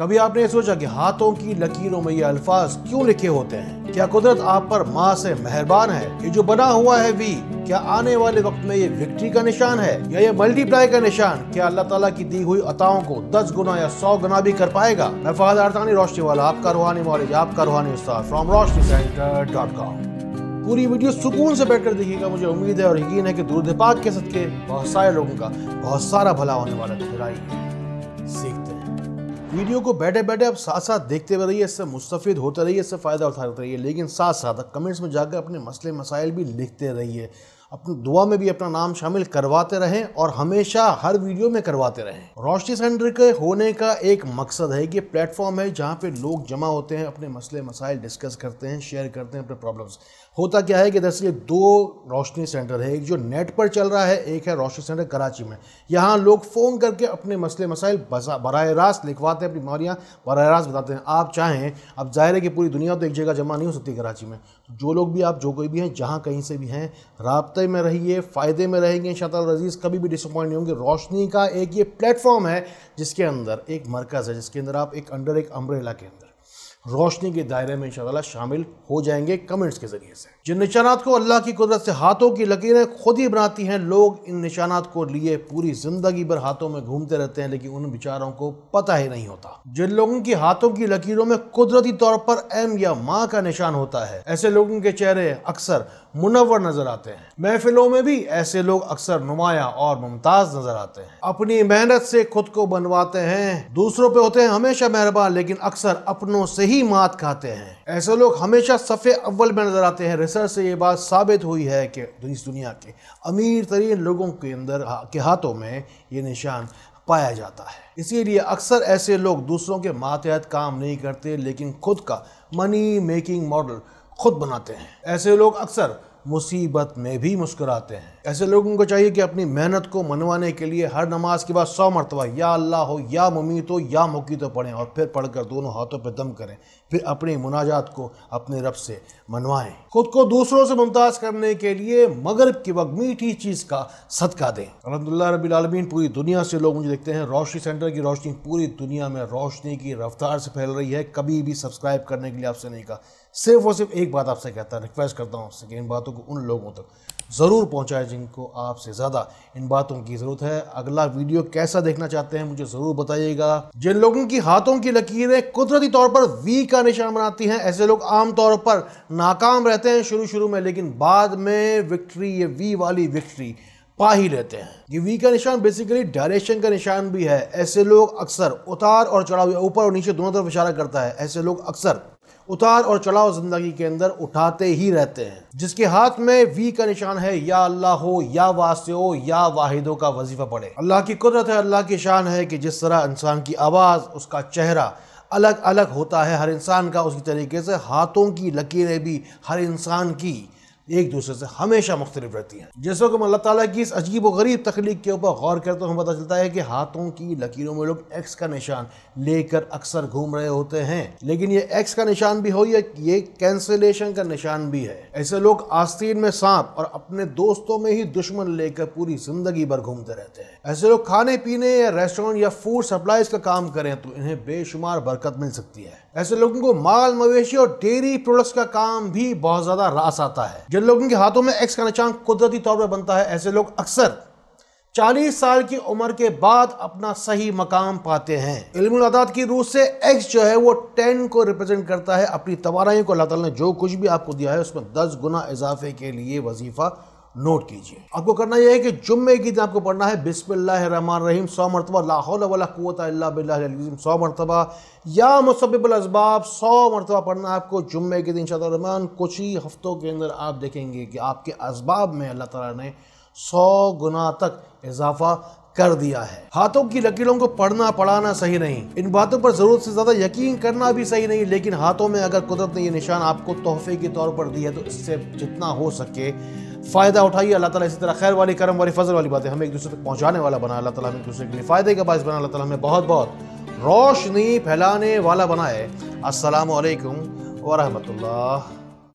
कभी आपने सोचा कि हाथों की लकीरों में ये अल्फाज क्यों लिखे होते हैं क्या कुदरत आप पर माँ से मेहरबान है ये जो बना हुआ है वी क्या आने वाले वक्त में ये विक्ट्री का निशान है या ये मल्टीप्लाई का निशान क्या अल्लाह ताला की दी हुई अताओं को दस गुना या सौ गुना भी कर पाएगा मैं फहद अरतानी रोशनी वाला आपका रूहानी मॉलेज आपका रूहानी उस्ताद from Roshni centre dot com पूरी वीडियो सुकून से बैठकर देखिएगा मुझे उम्मीद है और यकीन है कि दूरद पाक के सदके बहुत सारे लोगों का बहुत सारा भला होने वाला है सीखते वीडियो को बैठे बैठे आप साथ साथ देखते हुए रहिए इससे मुस्तफ़ होते रहिए इससे फ़ायदा उठाते रहिए लेकिन साथ साथ कमेंट्स में जाकर अपने मसले मसाइल भी लिखते रहिए अपनी दुआ में भी अपना नाम शामिल करवाते रहें और हमेशा हर वीडियो में करवाते रहें रोशनी सेंटर के होने का एक मकसद है कि प्लेटफॉर्म है जहाँ पे लोग जमा होते हैं अपने मसले मसाइल डिस्कस करते हैं शेयर करते हैं अपने प्रॉब्लम्स होता क्या है कि दरअसल दो रोशनी सेंटर है एक जो नेट पर चल रहा है एक है रोशनी सेंटर कराची में यहाँ लोग फ़ोन करके अपने मसले मसाइल बर रास्त लिखवाते हैं अपनी बीमारियाँ बर रास्त बताते हैं आप चाहें अब जाहिर है कि पूरी दुनिया तो एक जगह जमा नहीं हो सकती कराची में तो जो लोग भी आप जो कोई भी हैं जहाँ कहीं से भी हैं रबते खतरे में रहिए फ़ायदे में रहेंगे इन रजीज़ कभी भी डिसअपॉइंट नहीं होंगे रोशनी का एक ये प्लेटफॉर्म है जिसके अंदर एक मरकज़ है जिसके अंदर आप एक अंडर एक अम्ब्रेला के अंदर रोशनी के दायरे में इंशाल्लाह शामिल हो जाएंगे कमेंट्स के ज़रिए से जिन निशानात को अल्लाह की कुदरत से हाथों की लकीरें खुद ही बनाती हैं लोग इन निशानात को लिए पूरी ज़िंदगी भर हाथों में घूमते रहते हैं लेकिन उन बिचारों को पता ही नहीं होता जिन लोगों की हाथों की लकीरों में कुदरती तौर पर एम या माँ का निशान होता है ऐसे लोगों के चेहरे अक्सर मुनवर नजर आते हैं महफिलों में भी ऐसे लोग अक्सर नुमाया और मुमताज नजर आते हैं अपनी मेहनत से खुद को बनवाते हैं दूसरों पे होते हैं हमेशा मेहरबान लेकिन अक्सर अपनों से ही मात खाते हैं ऐसे लोग हमेशा सफ़े अव्वल में नजर आते हैं रिसर्च से ये बात साबित हुई है कि इस दुनिया के अमीर तरीन लोगों के अंदर के हाथों में ये निशान पाया जाता है इसीलिए अक्सर ऐसे लोग दूसरों के मातहत काम नहीं करते लेकिन खुद का मनी मेकिंग मॉडल खुद बनाते हैं ऐसे लोग अक्सर मुसीबत में भी मुस्कुराते हैं ऐसे लोगों को चाहिए कि अपनी मेहनत को मनवाने के लिए हर नमाज के बाद सौ मरतबा या अल्लाह हो या मुमी तो या मुकी तो पढ़ें और फिर पढ़कर दोनों हाथों पर दम करें फिर अपनी मुनाजात को अपने रब से मनवाएं खुद को दूसरों से मुमताज़ करने के लिए मगरब के वक्त मीठी चीज़ का सदका दें अलहमदिल्ला रबीआलमीन पूरी दुनिया से लोग मुझे देखते हैं रोशनी सेंटर की रोशनी पूरी दुनिया में रोशनी की रफ्तार से फैल रही है कभी भी सब्सक्राइब करने के लिए आपसे नहीं कहा सिर्फ और सिर्फ एक बात आपसे कहता है रिक्वेस्ट करता हूँ कि इन बातों को उन लोगों तक ज़रूर पहुँचाएं जिनको आपसे ज़्यादा इन बातों की ज़रूरत है अगला वीडियो कैसा देखना चाहते हैं मुझे ज़रूर बताइएगा जिन लोगों की हाथों की लकीरें कुदरती तौर पर वी का निशान बनाती हैं ऐसे लोग आमतौर पर नाकाम रहते हैं शुरू शुरू में लेकिन बाद में विक्ट्री ये वी वाली विक्ट्री पा ही रहते हैं ये वी का निशान बेसिकली डायरेक्शन का निशान भी है ऐसे लोग अक्सर उतार और चढ़ाव ऊपर और नीचे दोनों तरफ इशारा करता है ऐसे लोग अक्सर उतार और चढ़ाव जिंदगी के अंदर उठाते ही रहते हैं जिसके हाथ में वी का निशान है या अल्लाह हो या वास्ते हो या वाहिदों का वजीफा पड़े अल्लाह की कुदरत है अल्लाह की शान है कि जिस तरह इंसान की आवाज़ उसका चेहरा अलग अलग होता है हर इंसान का उसी तरीके से हाथों की लकीरें भी हर इंसान की एक दूसरे से हमेशा मुख्तलिफ रहती हैं जैसे कि अल्लाह ताला की इस अजीब व गरीब तख्लीक के ऊपर गौर करते तो हमें पता चलता है कि हाथों की लकीरों में लोग एक्स का निशान लेकर अक्सर घूम रहे होते हैं लेकिन ये एक्स का निशान भी हो या ये कैंसलेशन का निशान भी है ऐसे लोग आस्तीन में सांप और अपने दोस्तों में ही दुश्मन लेकर पूरी जिंदगी भर घूमते रहते हैं ऐसे लोग खाने पीने या रेस्टोरेंट या फूड सप्लाईज का काम करें तो इन्हें बेशुमार बरकत मिल सकती है ऐसे लोगों को माल मवेशी और डेयरी प्रोडक्ट्स का काम भी बहुत ज्यादा रास आता है जिन लोगों के हाथों में एक्स का निशान कुदरती तौर पर बनता है ऐसे लोग अक्सर 40 साल की उम्र के बाद अपना सही मकाम पाते हैं इल्मादात की रूह से एक्स जो है वो 10 को रिप्रेजेंट करता है अपनी तोानाई को अल्लाह ताला ने जो कुछ भी आपको दिया है उसमें 10 गुना इजाफे के लिए वजीफ़ा नोट कीजिए आपको करना यह है कि जुम्मे के दिन आपको पढ़ना है रहीम सौ मरतबा लाहौलवलाकुत सौ मरतबा या मुसबिबुलसबाब सौ मरतबा पढ़ना आपको जुम्मे के दिन शतरमान कुछ ही हफ्तों के अंदर आप देखेंगे कि आपके इसबाब में अल्लाह ताला ने सौ गुना तक इजाफा कर दिया है हाथों की लकीरों को पढ़ना पढ़ाना सही नहीं इन बातों पर जरूरत से ज्यादा यकीन करना भी सही नहीं लेकिन हाथों में अगर कुदरत ने ये निशान आपको तोहफे के तौर पर दी है तो इससे जितना हो सके फ़ायदा उठाइए अल्लाह ताला इसी तरह खैर वाली करम वाली फजल वाली बातें हमें एक दूसरे तक पहुँचाने वाला बना अल्लाह ताला हमें एक दूसरे के लिए फ़ायदे का बायस बना अल्लाह ताला हमें बहुत बहुत रोशनी फैलाने वाला बनाए असलकम वरहमल